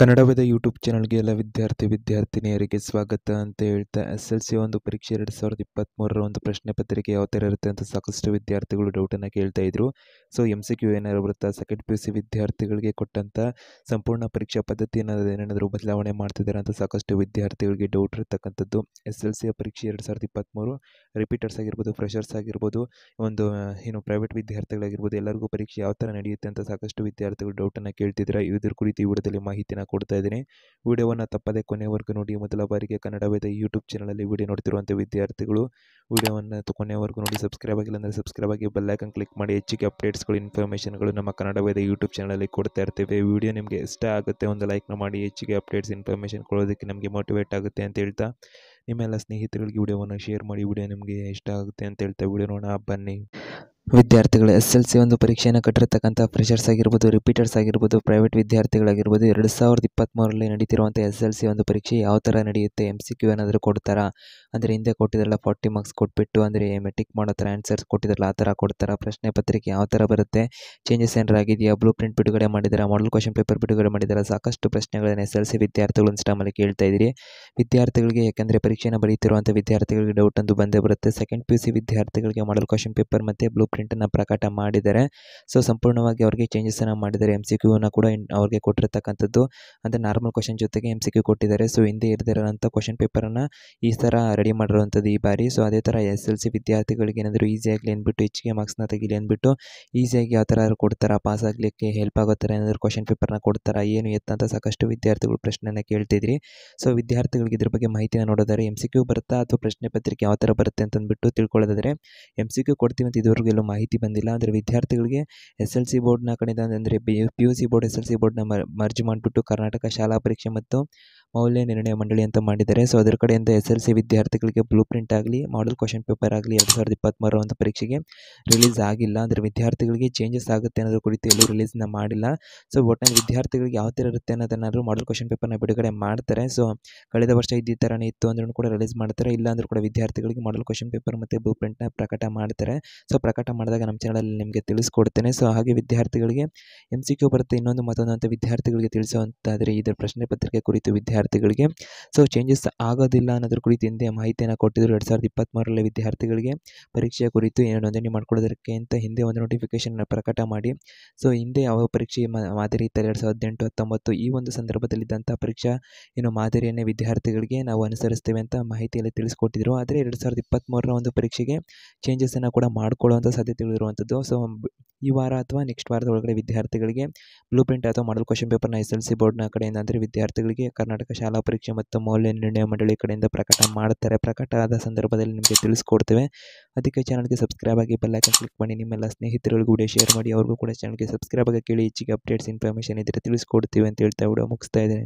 ಕನ್ನಡವಾದ YouTube ಚಾನಲ್ಗೆ ಎಲ್ಲ ವಿದ್ಯಾರ್ಥಿ ವಿದ್ಯಾರ್ಥಿನಿಯರಿಗೆ ಸ್ವಾಗತ ಅಂತ ಹೇಳ್ತಾ ಎಸ್ ಎಲ್ ಸಿ ಒಂದು ಪರೀಕ್ಷೆ ಎರಡು ಸಾವಿರದ ಇಪ್ಪತ್ತ್ಮೂರರ ಒಂದು ಪ್ರಶ್ನೆ ಪತ್ರಿಕೆ ಯಾವ ಥರ ಇರುತ್ತೆ ಅಂತ ಸಾಕಷ್ಟು ವಿದ್ಯಾರ್ಥಿಗಳು ಡೌಟನ್ನು ಕೇಳ್ತಾ ಇದ್ರು ಸೊ ಎಮ್ ಸಿ ಕ್ಯೂ ಏನಾದ್ರು ಬರುತ್ತಾ ಸೆಕೆಂಡ್ ಪಿ ಯು ಸಿ ವಿದ್ಯಾರ್ಥಿಗಳಿಗೆ ಕೊಟ್ಟಂಥ ಸಂಪೂರ್ಣ ಪರೀಕ್ಷಾ ಪದ್ಧತಿಯನ್ನು ಏನಾದರೂ ಬದಲಾವಣೆ ಮಾಡ್ತಿದ್ದಾರೆ ಅಂತ ಸಾಕಷ್ಟು ವಿದ್ಯಾರ್ಥಿಗಳಿಗೆ ಡೌಟ್ ಇರತಕ್ಕಂಥದ್ದು ಎಸ್ ಎಲ್ ಸಿ ಪರೀಕ್ಷೆ ಎರಡು ಸಾವಿರದ ಇಪ್ಪತ್ತ್ಮೂರು ರಿಪೀಟರ್ಸ್ ಆಗಿರ್ಬೋದು ಫ್ರೆಷರ್ಸ್ ಆಗಿರ್ಬೋದು ಒಂದು ಏನು ಪ್ರೈವೇಟ್ ವಿದ್ಯಾರ್ಥಿಗಳಾಗಿರ್ಬೋದು ಎಲ್ಲರಿಗೂ ಪರೀಕ್ಷೆ ಯಾವ ಥರ ನಡೆಯುತ್ತೆ ಅಂತ ಸಾಕಷ್ಟು ವಿದ್ಯಾರ್ಥಿಗಳು ಡೌಟನ್ನು ಕೇಳ್ತಿದ್ರೆ ಇದ್ರ ಕುರಿತು ಈ ವಿಡಿಯೋದಲ್ಲಿ ಮಾಹಿತಿನ ಕೊಡ್ತಾ ಇದ್ದೀನಿ ವಿಡಿಯೋವನ್ನು ತಪ್ಪದೆ ಕೊನೆಯವರೆಗೂ ನೋಡಿ ಮೊದಲ ಬಾರಿಗೆ ಕನ್ನಡ ವೇದ ಯೂಟ್ಯೂಬ್ ಚಾನಲಲ್ಲಿ ವಿಡಿಯೋ ನೋಡ್ತಿರುವಂಥ ವಿದ್ಯಾರ್ಥಿಗಳು ವಿಡಿಯೋವನ್ನು ತೊಗೊನೆವರೆಗೂ ನೋಡಿ ಸಬ್ಸ್ಕ್ರೈಬ್ ಆಗಿಲ್ಲ ಅಂದರೆ ಸಬ್ಸ್ಕ್ರೈಬ್ ಆಗಿ ಬೆಲ್ಲೈಕನ್ ಕ್ಲಿಕ್ ಮಾಡಿ ಹೆಚ್ಚಿಗೆ ಅಪ್ಡೇಟ್ಸ್ಗಳು ಇನ್ಫಾರ್ಮೇಷನ್ಗಳು ನಮ್ಮ ಕನ್ನಡ ವೇದ ಯೂಟ್ಯೂಬ್ ಚಾನಲಲ್ಲಿ ಕೊಡ್ತಾ ಇರ್ತೀವಿ ವಿಡಿಯೋ ನಿಮಗೆ ಇಷ್ಟ ಆಗುತ್ತೆ ಒಂದು ಲೈಕ್ನ ಮಾಡಿ ಹೆಚ್ಚಿಗೆ ಅಪ್ಡೇಟ್ಸ್ ಇನ್ಫಾರ್ಮೇಷನ್ ಕೊಡೋದಕ್ಕೆ ನಮಗೆ ಮೋಟಿವೇಟ್ ಆಗುತ್ತೆ ಅಂತ ಹೇಳ್ತಾ ನಿಮ್ಮೆಲ್ಲ ಸ್ನೇಹಿತರಿಗೆ ವಿಡಿಯೋವನ್ನು ಶೇರ್ ಮಾಡಿ ವಿಡಿಯೋ ನಿಮಗೆ ಇಷ್ಟ ಆಗುತ್ತೆ ಅಂತ ಹೇಳ್ತಾ ವಿಡಿಯೋ ನೋಡೋಣ ಬನ್ನಿ ವಿದ್ಯಾರ್ಥಿಗಳು ಎಸ್ ಎಲ್ ಸಿ ಒಂದು ಪರೀಕ್ಷೆಯನ್ನು ಕಟ್ಟಿರ್ತಕ್ಕಂಥ ಫ್ರೆಷರ್ಸ್ ಆಗಿರ್ಬೋದು ರಿಪೀಟರ್ಸ್ ಆಗಿರ್ಬೋದು ಪ್ರೈವೇಟ್ ವಿದ್ಯಾರ್ಥಿಗಳಾಗಿರ್ಬೋದು ಎರಡು ಸಾವಿರದ ಇಪ್ಪತ್ತ್ಮೂರರಲ್ಲಿ ನಡೀತಿರುವಂಥ ಎಸ್ ಎಲ್ ಸಿ ಒಂದು ಪರೀಕ್ಷೆ ಯಾವ ಥರ ನಡೆಯುತ್ತೆ ಎಮ್ ಸಿ ಕ್ಯೂ ಏನಾದರೂ ಕೊಡ್ತಾರಾ ಅಂದರೆ ಹಿಂದೆ ಕೊಟ್ಟಿದ್ರಲ್ಲ ಫಾರ್ಟಿ ಮಾರ್ಕ್ಸ್ ಕೊಟ್ಬಿಟ್ಟು ಅಂದರೆ ಮೆಟ್ರಿಕ್ ಮಾಡೋ ಥರ ಆನ್ಸರ್ಸ್ ಕೊಟ್ಟಿದ್ರಲ್ಲ ಆ ಥರ ಕೊಡ್ತಾರ ಪ್ರಶ್ನೆ ಪತ್ರಿಕೆ ಯಾವ ಥರ ಬರುತ್ತೆ ಚೇಂಜಸ್ ಏನಾರು ಆಗಿದೆಯಾ ಬ್ಲೂ ಪ್ರಿಂಟ್ ಬಿಡುಗಡೆ ಮಾಡಿದ್ದಾರೆ ಮಾಡಲ್ ಕ್ವಶನ್ ಪೇಪರ್ ಬಿಡುಗಡೆ ಮಾಡಿದ್ದಾರೆ ಸಾಕಷ್ಟು ಪ್ರಶ್ನೆಗಳನ್ನು ಎಸ್ ಎಲ್ ಸಿ ವಿದ್ಯಾರ್ಥಿಗಳು ಇನ್ಸ್ಟಾಮಲ್ಲಿ ಕೇಳ್ತಾ ಇದ್ದೀರಿ ವಿದ್ಯಾರ್ಥಿಗಳಿಗೆ ಯಾಕೆಂದರೆ ಪರೀಕ್ಷೆನ ಬರೀತಿರುವಂಥ ವಿದ್ಯಾರ್ಥಿಗಳಿಗೆ ಡೌಟ್ ಅಂತ ಬಂದೇ ಬರುತ್ತೆ ಸೆಕೆಂಡ್ ಪಿ ಸಿ ವಿದ್ಯಾರ್ಥಿಗಳಿಗೆ ಮಾಡಲ್ ಕ್ವಶನ್ ಪೇಪರ್ ಮತ್ತು ಬ್ಲೂ ಪ್ರಿಂಟನ್ನು ಪ್ರಕಟ ಮಾಡಿದ್ದಾರೆ ಸೊ ಸಂಪೂರ್ಣವಾಗಿ ಅವರಿಗೆ ಅನ್ನು ಮಾಡಿದ್ದಾರೆ ಎಮ್ ಸಿ ಕ್ಯೂನ ಕೂಡ ಅವ್ರಿಗೆ ಕೊಟ್ಟಿರತಕ್ಕಂಥದ್ದು ಅಂದರೆ ನಾರ್ಮಲ್ ಕ್ವಶನ್ ಜೊತೆಗೆ ಎಮ್ ಸಿ ಕ್ಯೂ ಕೊಟ್ಟಿದ್ದಾರೆ ಸೊ ಹಿಂದೆ ಇರದಿರೋಂಥ ಕ್ವಶನ್ ಪೇಪರನ್ನು ಈ ಥರ ರೆಡಿ ಮಾಡಿರುವಂಥದ್ದು ಈ ಬಾರಿ ಸೊ ಅದೇ ಥರ ಎಸ್ ಎಲ್ ಸಿ ವಿದ್ಯಾರ್ಥಿಗಳಿಗೆ ಏನಾದರೂ ಈಸಿಯಾಗಲಿ ಅಂದ್ಬಿಟ್ಟು ಹೆಚ್ಚಿಗೆ ಮಾರ್ಕ್ಸ್ನ ತೆಗಿಲಿ ಅಂದ್ಬಿಟ್ಟು ಈಸಿಯಾಗಿ ಯಾವ ಥರ ಕೊಡ್ತಾರೆ ಪಾಸ್ ಆಗಲಿಕ್ಕೆ ಹೆಲ್ಪ್ ಆಗೋ ಏನಾದರೂ ಕ್ವಶನ್ ಪೇಪರ್ನ ಕೊಡ್ತಾರ ಏನು ಎತ್ತಂತ ಸಾಕಷ್ಟು ವಿದ್ಯಾರ್ಥಿಗಳು ಪ್ರಶ್ನೆಯನ್ನು ಕೇಳ್ತಿದ್ರಿ ಸೊ ವಿದ್ಯಾರ್ಥಿಗಳಿಗೆ ಇದ್ರ ಬಗ್ಗೆ ಮಾಹಿತಿನ ನೋಡೋದಾದ್ರೆ ಎಮ್ ಸಿ ಕ್ಯೂ ಬರುತ್ತಾ ಅಥವಾ ಪ್ರಶ್ನೆ ಪತ್ರಿಕೆ ಯಾವ ಥರ ಬರುತ್ತೆ ಅಂತಂದ್ಬಿಟ್ಟು ತಿಳ್ಕೊಳ್ಳೋದಾದ್ರೆ ಎಮ್ ಸಿ ಕ್ಯೂ ಕೊಡ್ತೀವಿ ಅಂತ ಇದುವರೆಗೂ ಎಲ್ಲೂ ಮಾಹಿತಿ ಬಂದಿಲ್ಲ ಅಂದರೆ ವಿದ್ಯಾರ್ಥಿಗಳಿಗೆ ಎಸ್ ಎಲ್ ಸಿ ಬೋರ್ಡ್ನ ಕಡೆಯಿಂದ ಅಂದರೆ P U C board S L C ಬೋರ್ಡ್ನ ಮರ್ಜ್ ಮಾಡಿಬಿಟ್ಟು ಕರ್ನಾಟಕ ಶಾಲಾ ಪರೀಕ್ಷೆ ಮತ್ತು ಮೌಲ್ಯ ನಿರ್ಣಯ ಮಂಡಳಿ ಅಂತ ಮಾಡಿದ್ದಾರೆ ಸೊ ಅದರ ಕಡೆಯಿಂದ ಎಸ್ ಎಲ್ ಸಿ ವಿದ್ಯಾರ್ಥಿಗಳಿಗೆ ಬ್ಲೂ ಪ್ರಿಂಟ್ ಆಗಲಿ ಮಾಡಲ್ ಕ್ವಶನ್ ಪೇಪರ್ ಆಗಲಿ ಎರಡು ಸಾವಿರದ ಇಪ್ಪತ್ತ್ಮೂರು ಒಂದು ಪರೀಕ್ಷೆಗೆ ರಿಲೀಸ್ ಆಗಿಲ್ಲ ಅಂದರೆ ವಿದ್ಯಾರ್ಥಿಗಳಿಗೆ ಚೇಂಜಸ್ ಆಗುತ್ತೆ ಅನ್ನೋದ್ರ ಕುರಿತು ಎಲ್ಲೂ ರಿಲೀಸ್ನ ಮಾಡಿಲ್ಲ ಸೊ ಒಟ್ಟಿನಲ್ಲಿ ವಿದ್ಯಾರ್ಥಿಗಳಿಗೆ ಯಾವ ಥರ ಇರುತ್ತೆ ಅನ್ನೋದನ್ನಾದರೂ ಮಾಡಲ್ ಕ್ವಶನ್ ಪೇಪರ್ನ ಬಿಡುಗಡೆ ಮಾಡ್ತಾರೆ ಸೊ ಕಳೆದ ವರ್ಷ ಇದ್ದೀ ಥರನೇ ಇತ್ತು ಅಂದ್ರೂ ಕೂಡ ರಿಲೀಸ್ ಮಾಡ್ತಾರೆ ಇಲ್ಲ ಅಂದರೂ ಕೂಡ ವಿದ್ಯಾರ್ಥಿಗಳಿಗೆ ಮಾಡಲ್ ಕ್ವಶನ್ ಪೇಪರ್ ಮತ್ತು ಬ್ಲೂ ಪ್ರಿಂಟ್ನ ಪ್ರಕಟ ಮಾಡ್ತಾರೆ ಸೊ ಪ್ರಕಟ ಮಾಡಿದಾಗ ನಮ್ಮ ಚಾನಲಲ್ಲಿ ನಿಮಗೆ ತಿಳಿಸ್ಕೊಡ್ತೇನೆ ಸೊ ಹಾಗೆ ವಿದ್ಯಾರ್ಥಿಗಳಿಗೆ ಎಮ್ ಸಿ ಕ್ಯೂ ಬರುತ್ತೆ ಇನ್ನೊಂದು ಮತ್ತೊಂದು ಅಂತ ವಿದ್ಯಾರ್ಥಿಗಳಿಗೆ ತಿಳಿಸುವಂತಾದರೆ ಇದರ ಪ್ರಶ್ನೆ ಪತ್ರಿಕೆ ಕುರಿತು ವಿದ್ಯಾರ್ಥಿ ವಿದ್ಯಾರ್ಥಿಗಳಿಗೆ ಸೊ ಚೇಂಜಸ್ ಆಗೋದಿಲ್ಲ ಅನ್ನೋದ್ರ ಕುರಿತು ಹಿಂದೆ ಮಾಹಿತಿಯನ್ನು ಕೊಟ್ಟಿದ್ದರು ಎರಡು ಸಾವಿರದ ಇಪ್ಪತ್ತ್ಮೂರರಲ್ಲಿ ವಿದ್ಯಾರ್ಥಿಗಳಿಗೆ ಪರೀಕ್ಷೆಯ ಕುರಿತು ಏನು ನೋಂದಣಿ ಮಾಡಿಕೊಡೋದಕ್ಕೆ ಅಂತ ಹಿಂದೆ ಒಂದು ನೋಟಿಫಿಕೇಷನ್ ಪ್ರಕಟ ಮಾಡಿ ಸೊ ಹಿಂದೆ ಯಾವ ಪರೀಕ್ಷೆ ಮಾದರಿ ಇತ್ತು ಎರಡು ಸಾವಿರದ ಎಂಟು ಹತ್ತೊಂಬತ್ತು ಈ ಒಂದು ಸಂದರ್ಭದಲ್ಲಿದ್ದಂಥ ಪರೀಕ್ಷಾ ಏನು ಮಾದರಿಯನ್ನೇ ವಿದ್ಯಾರ್ಥಿಗಳಿಗೆ ನಾವು ಅನುಸರಿಸ್ತೇವೆ ಅಂತ ಮಾಹಿತಿಯಲ್ಲಿ ತಿಳಿಸ್ಕೊಟ್ಟಿದ್ರು ಆದರೆ ಎರಡು ಸಾವಿರದ ಇಪ್ಪತ್ತ್ಮೂರರ ಒಂದು ಪರೀಕ್ಷೆಗೆ ಚೇಂಜಸನ್ನು ಕೂಡ ಮಾಡಿಕೊಳ್ಳುವಂಥ ಸಾಧ್ಯತೆಗಳಿರುವಂಥದ್ದು ಸೊ ಈ ವಾರ ಅಥವಾ ನೆಕ್ಸ್ಟ್ ವಾರದ ಒಳಗಡೆ ವಿದ್ಯಾರ್ಥಿಗಳಿಗೆ ಬ್ಲೂ ಪ್ರಿಂಟ್ ಅಥವಾ ಮಾಡಲ್ ಕ್ವಶನ್ ಪೇಪರ್ನ ಎಸ್ ಎಲ್ ಸಿ ಬೋರ್ಡ್ನ ಕಡೆಯಿಂದ ಅಂದರೆ ವಿದ್ಯಾರ್ಥಿಗಳಿಗೆ ಕರ್ನಾಟಕ ಶಾಲಾ ಪರೀಕ್ಷೆ ಮತ್ತು ಮೌಲ್ಯ ನಿರ್ಣಯ ಮಂಡಳಿ ಕಡೆಯಿಂದ ಪ್ರಕಟ ಮಾಡ್ತಾರೆ ಪ್ರಕಟ ಆದ ಸಂದರ್ಭದಲ್ಲಿ ನಿಮಗೆ ತಿಳಿಸ್ಕೊಡ್ತೇವೆ ಅದಕ್ಕೆ ಚಾನಲ್ಗೆ ಸಬ್ಸ್ಕ್ರೈಬ್ ಆಗಿ ಬೆಲ್ಲೈಕನ್ ಕ್ಲಿಕ್ ಮಾಡಿ ನಿಮ್ಮೆಲ್ಲ ಸ್ನೇಹಿತರಿಗೂ ಕೂಡ ಶೇರ್ ಮಾಡಿ ಅವ್ರಿಗೂ ಕೂಡ ಚಾನಲ್ಗೆ ಸಬ್ಸ್ಕ್ರೈಬ್ ಆಗಿ ಕೇಳಿ ಹೆಚ್ಚಿಗೆ ಅಪ್ಡೇಟ್ಸ್ ಇನ್ಫಾರ್ಮೇಷನ್ ಇದ್ದರೆ ತಿಳಿಸ್ಕೊಡ್ತೀವಿ ಅಂತ ಹೇಳ್ತಾ ವಿಡಿಯೋ ಮುಗಿಸ್ತಾ ಇದ್ದಾರೆ